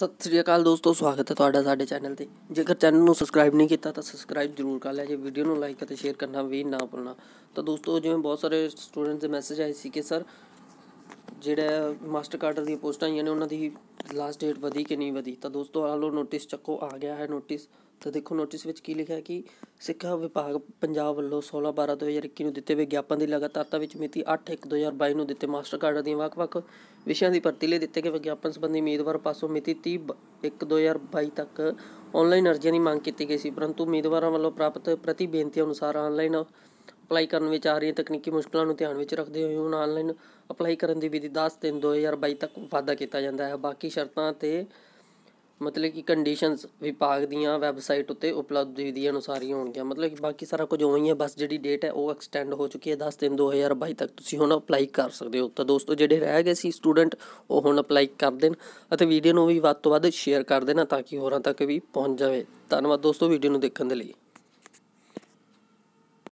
ਸਤਿ ਸ੍ਰੀ ਅਕਾਲ ਦੋਸਤੋ ਸਵਾਗਤ ਹੈ ਤੁਹਾਡਾ ਸਾਡੇ ਚੈਨਲ ਤੇ ਜੇਕਰ ਚੈਨਲ ਨੂੰ ਸਬਸਕ੍ਰਾਈਬ ਨਹੀਂ ਕੀਤਾ ਤਾਂ ਸਬਸਕ੍ਰਾਈਬ ਜ਼ਰੂਰ ਕਰ ਲਿਆ ਜੇ ਵੀਡੀਓ ਨੂੰ ਲਾਈਕ ਅਤੇ ਸ਼ੇਅਰ ਕਰਨਾ ਵੀ ਨਾ ਭੁੱਲਣਾ ਤਾਂ ਦੋਸਤੋ ਜਿਵੇਂ ਬਹੁਤ ਸਾਰੇ ਸਟੂਡੈਂਟਸ ਦੇ ਮੈਸੇਜ ਆਏ ਸੀ ਕਿ ਸਰ ਜਿਹੜਾ ਮਾਸਟਰ ਕਾਰਡਰ ਦੀਆਂ ਪੋਸਟਾਂ ਆਈਆਂ ਨੇ ਉਹਨਾਂ ਦੀ ਲਾਸਟ ਡੇਟ ਵਧੀ ਕਿ ਨਹੀਂ ਵਧੀ ਤਾਂ ਦੋਸਤੋ ਆ ਲੋ ਨੋਟਿਸ ਚੱਕੋ ਆ ਗਿਆ ਹੈ ਨੋਟਿਸ ਤਾਂ ਦੇਖੋ ਨੋਟਿਸ ਵਿੱਚ ਕੀ ਲਿਖਿਆ ਕਿ ਸਿੱਖਿਆ ਵਿਭਾਗ ਪੰਜਾਬ ਵੱਲੋਂ 16 12 2021 ਨੂੰ ਦਿੱਤੇ ਵਿਗਿਆਪਨ ਦੀ ਲਗਾਤਾਰਤਾ ਵਿੱਚ ਮਿਤੀ 8 1 2022 ਨੂੰ ਦਿੱਤੇ ਮਾਸਟਰ ਕਾਰਡਰ ਦੀਆਂ ਵੱਖ-ਵੱਖ ਵਿਸ਼ਿਆਂ ਦੀ ਭਰਤੀ ਲਈ ਦਿੱਤੇ ਗਏ ਵਿਗਿਆਪਨ ਸੰਬੰਧੀ ਉਮੀਦਵਾਰ ਪਾਸੋਂ ਮਿਤੀ 30 1 2022 ਤੱਕ ਆਨਲਾਈਨ ਅਰਜ਼ੀਆਂ ਦੀ ਮੰਗ ਕੀਤੀ ਗਈ ਸੀ ਪਰੰਤੂ ਉਮੀਦਵਾਰਾਂ ਵੱਲੋਂ ਪ੍ਰਾਪਤ ਪ੍ਰਤੀ ਬੇਨਤੀ ਅਨੁਸਾਰ ਆਨਲਾਈਨ ਅਪਲਾਈ ਕਰਨ ਵਿੱਚ ਆ ਰਹੀਆਂ ਤਕਨੀਕੀ ਮੁਸ਼ਕਲਾਂ ਨੂੰ ਧਿਆਨ ਵਿੱਚ ਰੱਖਦੇ ਹੋਏ ਹੁਣ ਆਨਲਾਈਨ ਅਪਲਾਈ ਕਰਨ ਦੀ ਵਿਧੀ 10 ਦਿਨ 2022 ਤੱਕ ਵਾਧਾ ਕੀਤਾ ਜਾਂਦਾ ਹੈ ਬਾਕੀ ਸ਼ਰਤਾਂ ਤੇ ਮਤਲਬ ਕਿ ਕੰਡੀਸ਼ਨਸ ਵਿਭਾਗ ਦੀਆਂ ਵੈਬਸਾਈਟ ਉੱਤੇ ਉਪਲਬਧ ਵਿਧੀ ਅਨੁਸਾਰ ਹੀ ਹੋਣਗੀਆਂ ਮਤਲਬ ਕਿ ਬਾਕੀ ਸਾਰਾ ਕੁਝ ਉਹੀ ਹੈ ਬਸ ਜਿਹੜੀ ਡੇਟ ਹੈ ਉਹ ਐਕਸਟੈਂਡ ਹੋ ਚੁੱਕੀ ਹੈ 10 ਦਿਨ 2022 ਤੱਕ ਤੁਸੀਂ ਹੁਣ ਅਪਲਾਈ ਕਰ ਸਕਦੇ ਹੋ ਤਾਂ ਦੋਸਤੋ ਜਿਹੜੇ ਰਹਿ ਗਏ ਸੀ ਸਟੂਡੈਂਟ ਉਹ ਹੁਣ ਅਪਲਾਈ ਕਰ ਦੇਣ ਅਤੇ ਵੀਡੀਓ ਨੂੰ ਵੀ ਵੱਧ ਤੋਂ ਵੱਧ ਸ਼ੇਅਰ ਕਰ ਦੇਣਾ ਤਾਂ ਕਿ ਹੋਰਾਂ ਤੱਕ ਵੀ ਪਹੁੰਚ ਜਾਵੇ ਧੰਨਵਾਦ ਦੋਸਤੋ ਵੀਡੀਓ ਨੂੰ ਦੇਖਣ ਦੇ ਲਈ